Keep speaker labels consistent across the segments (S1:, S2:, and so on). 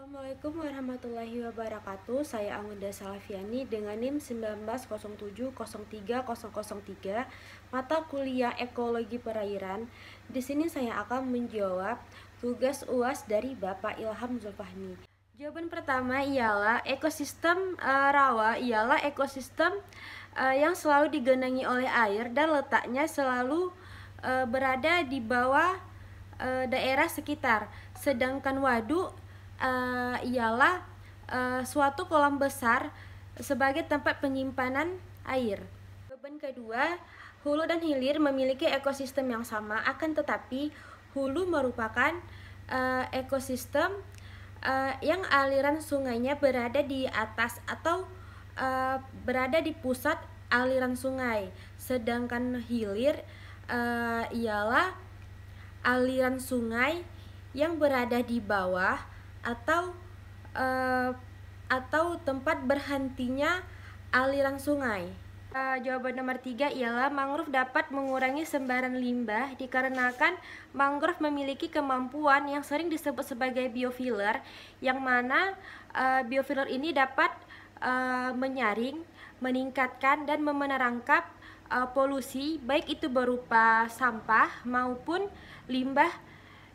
S1: Assalamualaikum warahmatullahi wabarakatuh. Saya Angunda Salafiani dengan NIM 190703003 mata kuliah Ekologi Perairan. Di sini saya akan menjawab tugas UAS dari Bapak Ilham Zulfahmi. Jawaban pertama ialah ekosistem uh, rawa ialah ekosistem uh, yang selalu digenangi oleh air dan letaknya selalu uh, berada di bawah uh, daerah sekitar. Sedangkan waduk uh, ialah uh, suatu kolam besar sebagai tempat penyimpanan air. Beban kedua, hulu dan hilir memiliki ekosistem yang sama, akan tetapi hulu merupakan uh, ekosistem uh, yang aliran sungainya berada di atas atau uh, berada di pusat aliran sungai, sedangkan hilir uh, ialah aliran sungai yang berada di bawah atau uh, atau tempat berhentinya aliran sungai. Uh, jawaban nomor tiga ialah mangrove dapat mengurangi sembaran limbah dikarenakan mangrove memiliki kemampuan yang sering disebut sebagai biofiller yang mana uh, biofiller ini dapat uh, menyaring, meningkatkan dan memenerangkap uh, polusi baik itu berupa sampah maupun limbah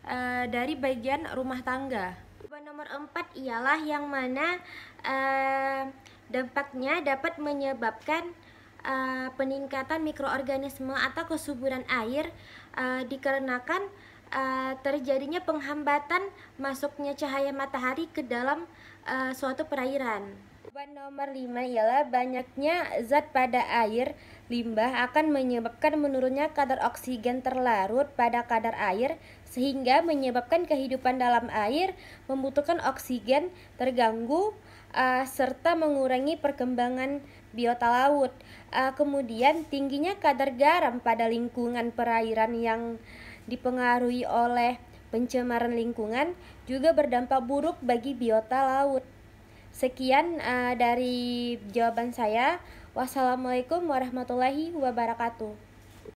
S1: uh, dari bagian rumah tangga. Jawaban nomor 4 ialah yang mana uh, dampaknya dapat menyebabkan uh, peningkatan mikroorganisme atau kesuburan air uh, dikarenakan uh, terjadinya penghambatan masuknya cahaya matahari ke dalam uh, suatu perairan. Jawaban nomor 5 ialah banyaknya zat pada air limbah akan menyebabkan menurunnya kadar oksigen terlarut pada kadar air sehingga menyebabkan kehidupan dalam air membutuhkan oksigen terganggu uh, serta mengurangi perkembangan biota laut. Uh, kemudian tingginya kadar garam pada lingkungan perairan yang dipengaruhi oleh pencemaran lingkungan juga berdampak buruk bagi biota laut. Sekian uh, dari jawaban saya. Wassalamualaikum warahmatullahi wabarakatuh.